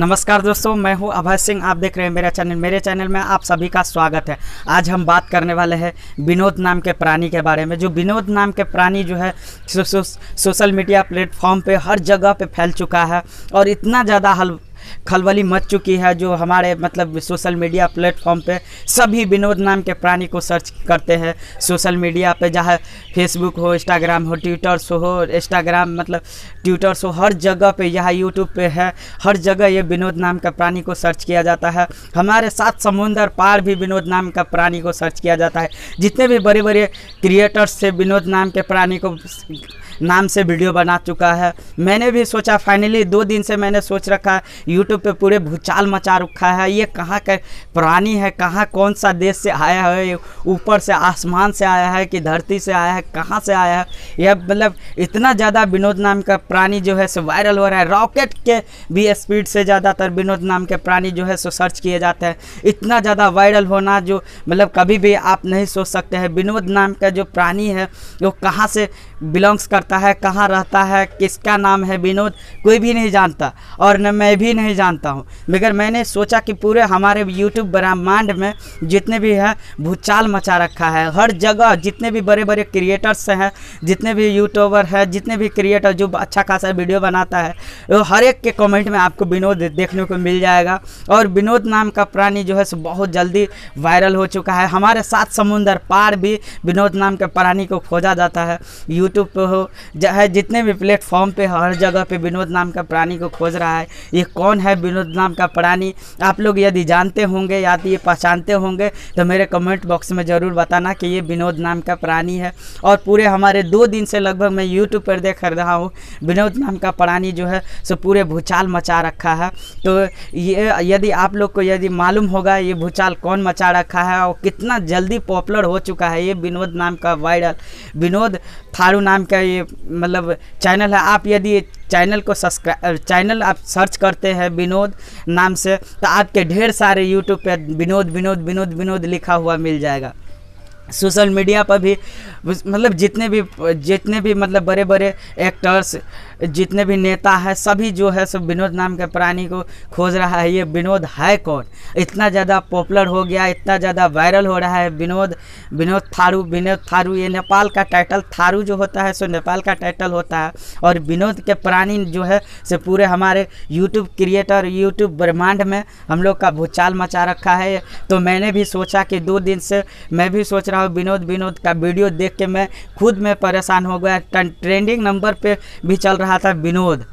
नमस्कार दोस्तों मैं हूं अभय सिंह आप देख रहे हैं मेरा चैनल मेरे चैनल में आप सभी का स्वागत है आज हम बात करने वाले हैं विनोद नाम के प्राणी के बारे में जो विनोद नाम के प्राणी जो है so, so, social media platform पे हर जगह पे फैल चुका है और इतना ज़्यादा हल खलबली मच चुकी है जो हमारे मतलब सोशल मीडिया प्लेटफॉर्म पे सभी विनोद नाम के प्राणी को सर्च करते हैं सोशल मीडिया पे जहाँ फेसबुक हो इंस्टाग्राम हो ट्विटर शो हो इंस्टाग्राम मतलब ट्विटर शो हर जगह पे यह यूट्यूब पे है हर जगह ये विनोद नाम का प्राणी को सर्च किया जाता है हमारे साथ समुंदर पार भी विनोद नाम का प्राणी को सर्च किया जाता है जितने भी बड़े बड़े क्रिएटर्स से विनोद नाम के प्राणी को नाम से वीडियो बना चुका है मैंने भी सोचा फाइनली दो दिन से मैंने सोच रखा है यूट्यूब पर पूरे भूचाल मचा रखा है ये कहाँ का प्राणी है कहाँ कौन सा देश से आया है ऊपर से आसमान से आया है कि धरती से आया है कहाँ से आया है यह मतलब इतना ज़्यादा विनोद नाम का प्राणी जो है सो वायरल हो रहा है रॉकेट के भी स्पीड से ज़्यादातर विनोद नाम के प्राणी जो है सो सर्च किए जाते हैं इतना ज़्यादा वायरल होना जो मतलब कभी भी आप नहीं सोच सकते हैं विनोद नाम का जो प्राणी है वो कहाँ से बिलोंग्स करता करता है कहाँ रहता है किसका नाम है विनोद कोई भी नहीं जानता और न मैं भी नहीं जानता हूँ मगर मैंने सोचा कि पूरे हमारे यूट्यूब ब्रह्मांड में जितने भी हैं भूचाल मचा रखा है हर जगह जितने भी बड़े बड़े क्रिएटर्स हैं जितने भी यूट्यूबर हैं जितने भी क्रिएटर जो अच्छा खासा वीडियो बनाता है वो हर एक के कॉमेंट में आपको विनोद देखने को मिल जाएगा और विनोद नाम का प्राणी जो है सो बहुत जल्दी वायरल हो चुका है हमारे साथ समुंदर पार भी विनोद नाम के प्राणी को खोजा जाता है यूट्यूब पर हो है जितने भी प्लेटफॉर्म पे हर जगह पे विनोद नाम का प्राणी को खोज रहा है ये कौन है विनोद नाम का प्राणी आप लोग यदि जानते होंगे या तो ये पहचानते होंगे तो मेरे कमेंट बॉक्स में ज़रूर बताना कि ये विनोद नाम का प्राणी है और पूरे हमारे दो दिन से लगभग मैं यूट्यूब पर देख रहा हूँ विनोद नाम का प्राणी जो है सो पूरे भूचाल मचा रखा है तो ये यदि आप लोग को यदि मालूम होगा ये भूचाल कौन मचा रखा है और कितना जल्दी पॉपुलर हो चुका है ये विनोद नाम का वायरल विनोद थारू नाम का ये मतलब चैनल है आप यदि चैनल को सब्सक्राइब चैनल आप सर्च करते हैं विनोद नाम से तो आपके ढेर सारे यूट्यूब पे विनोद विनोद विनोद विनोद लिखा हुआ मिल जाएगा सोशल मीडिया पर भी मतलब जितने भी जितने भी मतलब बड़े बड़े एक्टर्स जितने भी नेता है सभी जो है सब विनोद नाम के प्राणी को खोज रहा है ये विनोद है कौन इतना ज़्यादा पॉपुलर हो गया इतना ज़्यादा वायरल हो रहा है विनोद विनोद थारू विनोद थारू ये नेपाल का टाइटल थारू जो होता है सो नेपाल का टाइटल होता है और विनोद के प्राणी जो है से पूरे हमारे यूट्यूब क्रिएटर यूट्यूब ब्रह्मांड में हम लोग का भूचाल मचा रखा है तो मैंने भी सोचा कि दो दिन से मैं भी सोच रहा रहा हूँ विनोद विनोद का वीडियो देख के मैं खुद में परेशान हो गया ट्रेंडिंग नंबर पर भी चल रहा था विनोद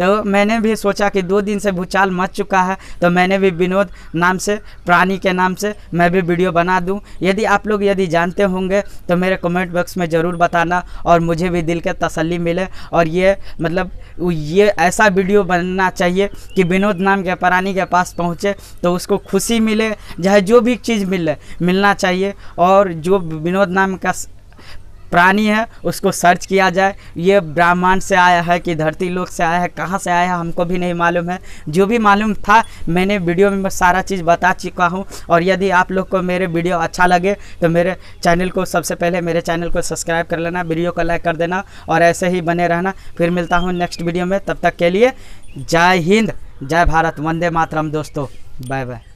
तो मैंने भी सोचा कि दो दिन से भूचाल मच चुका है तो मैंने भी विनोद नाम से प्राणी के नाम से मैं भी वीडियो बना दूं यदि आप लोग यदि जानते होंगे तो मेरे कमेंट बॉक्स में ज़रूर बताना और मुझे भी दिल के तसल्ली मिले और ये मतलब ये ऐसा वीडियो बनना चाहिए कि विनोद नाम के प्राणी के पास पहुँचे तो उसको खुशी मिले चाहे जो भी चीज़ मिले मिलना चाहिए और जो विनोद नाम का प्राणी है उसको सर्च किया जाए ये ब्राह्मण से आया है कि धरती लोक से आया है कहाँ से आया है हमको भी नहीं मालूम है जो भी मालूम था मैंने वीडियो में सारा चीज़ बता चुका हूँ और यदि आप लोग को मेरे वीडियो अच्छा लगे तो मेरे चैनल को सबसे पहले मेरे चैनल को सब्सक्राइब कर लेना वीडियो को लाइक कर देना और ऐसे ही बने रहना फिर मिलता हूँ नेक्स्ट वीडियो में तब तक के लिए जय हिंद जय भारत वंदे मातरम दोस्तों बाय बाय